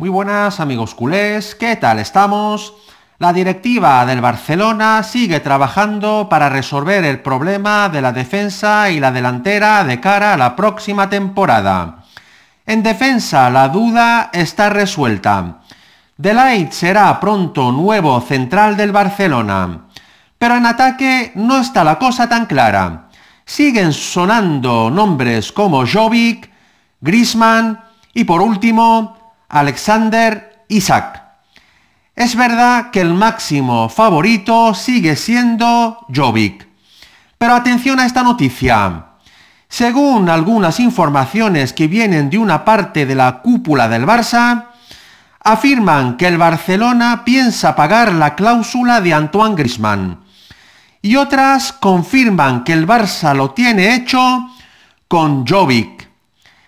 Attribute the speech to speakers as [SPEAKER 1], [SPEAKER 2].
[SPEAKER 1] Muy buenas amigos culés, ¿qué tal estamos? La directiva del Barcelona sigue trabajando para resolver el problema de la defensa y la delantera de cara a la próxima temporada. En defensa la duda está resuelta. Delight será pronto nuevo central del Barcelona. Pero en ataque no está la cosa tan clara. Siguen sonando nombres como Jovic, Grisman y por último Alexander Isaac. Es verdad que el máximo favorito sigue siendo Jovic. Pero atención a esta noticia. Según algunas informaciones que vienen de una parte de la cúpula del Barça, afirman que el Barcelona piensa pagar la cláusula de Antoine Grisman. Y otras confirman que el Barça lo tiene hecho con Jovic.